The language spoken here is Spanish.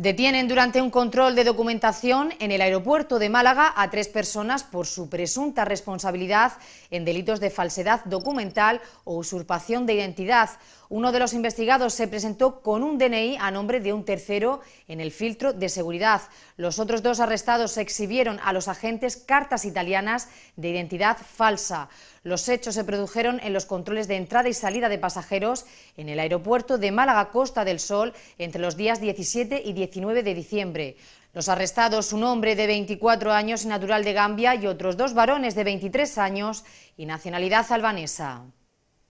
Detienen durante un control de documentación en el aeropuerto de Málaga a tres personas por su presunta responsabilidad en delitos de falsedad documental o usurpación de identidad. Uno de los investigados se presentó con un DNI a nombre de un tercero en el filtro de seguridad. Los otros dos arrestados exhibieron a los agentes cartas italianas de identidad falsa. Los hechos se produjeron en los controles de entrada y salida de pasajeros en el aeropuerto de Málaga Costa del Sol entre los días 17 y 19 de diciembre. Los arrestados, un hombre de 24 años y natural de Gambia y otros dos varones de 23 años y nacionalidad albanesa.